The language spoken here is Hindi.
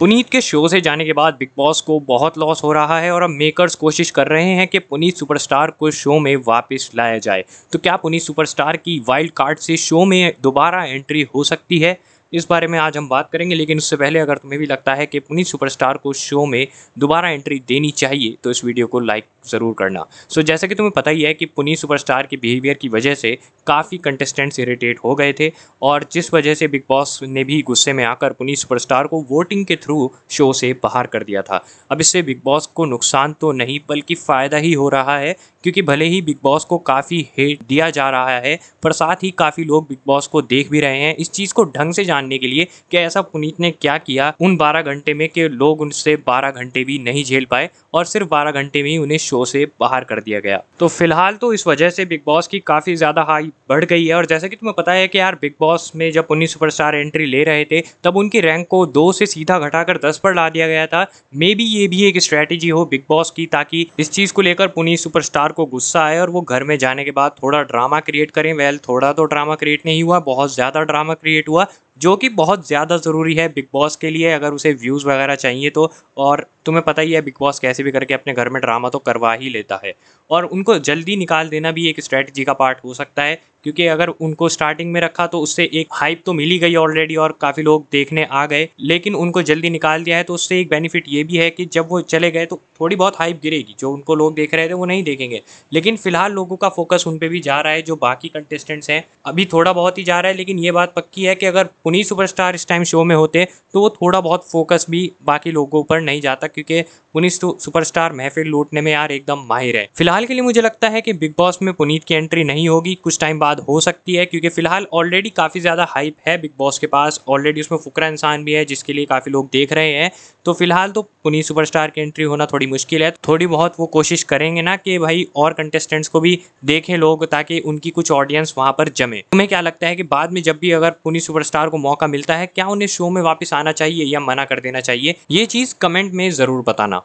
पुनीत के शो से जाने के बाद बिग बॉस को बहुत लॉस हो रहा है और अब मेकर्स कोशिश कर रहे हैं कि पुनीत सुपरस्टार को शो में वापस लाया जाए तो क्या पुनीत सुपरस्टार की वाइल्ड कार्ड से शो में दोबारा एंट्री हो सकती है इस बारे में आज हम बात करेंगे लेकिन उससे पहले अगर तुम्हें भी लगता है कि पुनीत सुपरस्टार को शो में दोबारा एंट्री देनी चाहिए तो इस वीडियो को लाइक ज़रूर करना सो so, जैसा कि तुम्हें पता ही है कि पुनीत सुपरस्टार के बिहेवियर की वजह से काफ़ी कंटेस्टेंट्स इरीटेट हो गए थे और जिस वजह से बिग बॉस ने भी गुस्से में आकर पुनीत सुपरस्टार को वोटिंग के थ्रू शो से बाहर कर दिया था अब इससे बिग बॉस को नुकसान तो नहीं बल्कि फ़ायदा ही हो रहा है क्योंकि भले ही बिग बॉस को काफ़ी हेट दिया जा रहा है पर साथ ही काफ़ी लोग बिग बॉस को देख भी रहे हैं इस चीज़ को ढंग से जान जानने के लिए कि ऐसा पुनीत ने क्या किया उन 12 घंटे में कि लोग उनसे 12 घंटे भी नहीं झेल पाए और सिर्फ 12 घंटे में ही उन्हें शो से बाहर कर दिया गया तो फिलहाल तो इस वजह से बिग बॉस की काफ़ी ज़्यादा हाई बढ़ गई है और जैसे कि तुम्हें पता है कि यार बिग बॉस में जब पुनीत सुपरस्टार एंट्री ले रहे थे तब उनकी रैंक को दो से सीधा घटाकर दस पर ला दिया गया था मे बी ये भी एक स्ट्रैटेजी हो बिग बॉस की ताकि इस चीज़ को लेकर पुनीत सुपरस्टार को गुस्सा आए और वो घर में जाने के बाद थोड़ा ड्रामा क्रिएट करें वेल थोड़ा तो ड्रामा क्रिएट नहीं हुआ बहुत ज़्यादा ड्रामा क्रिएट हुआ जो कि बहुत ज़्यादा ज़रूरी है बिग बॉस के लिए अगर उसे व्यूज़ वगैरह चाहिए तो और तुम्हें पता ही है बिग बॉस कैसे भी करके अपने घर में ड्रामा तो करवा ही लेता है और उनको जल्दी निकाल देना भी एक स्ट्रैटेजी का पार्ट हो सकता है क्योंकि अगर उनको स्टार्टिंग में रखा तो उससे एक हाइप तो मिली गई ऑलरेडी और काफ़ी लोग देखने आ गए लेकिन उनको जल्दी निकाल दिया है तो उससे एक बेनिफिट ये भी है कि जब वो चले गए तो थोड़ी बहुत हाइप गिरेगी जो उनको लोग देख रहे थे वो नहीं देखेंगे लेकिन फिलहाल लोगों का फोकस उन पर भी जा रहा है जो बाकी कंटेस्टेंट्स हैं अभी थोड़ा बहुत ही जा रहा है लेकिन ये बात पक्की है कि अगर उन्हीं सुपरस्टार इस टाइम शो में होते तो वो थोड़ा बहुत फोकस भी बाकी लोगों पर नहीं जाता क्योंकि पुनीत तो सुपरस्टार महफिल लूटने में यार एकदम माहिर है फिलहाल के लिए मुझे लगता है कि बिग बॉस में पुनीत की एंट्री नहीं होगी कुछ टाइम बाद हो सकती है क्योंकि फिलहाल ऑलरेडी काफ़ी ज़्यादा हाइप है बिग बॉस के पास ऑलरेडी उसमें फुकरा इंसान भी है जिसके लिए काफ़ी लोग देख रहे हैं तो फिलहाल तो पुनीत सुपरस्टार की एंट्री होना थोड़ी मुश्किल है थोड़ी बहुत वो कोशिश करेंगे ना कि भाई और कंटेस्टेंट्स को भी देखें लोग ताकि उनकी कुछ ऑडियंस वहां पर जमे तुम्हें क्या लगता है कि बाद में जब भी अगर पुनीत सुपरस्टार को मौका मिलता है क्या उन्हें शो में वापस आना चाहिए या मना कर देना चाहिए ये चीज़ कमेंट में ज़रूर बताना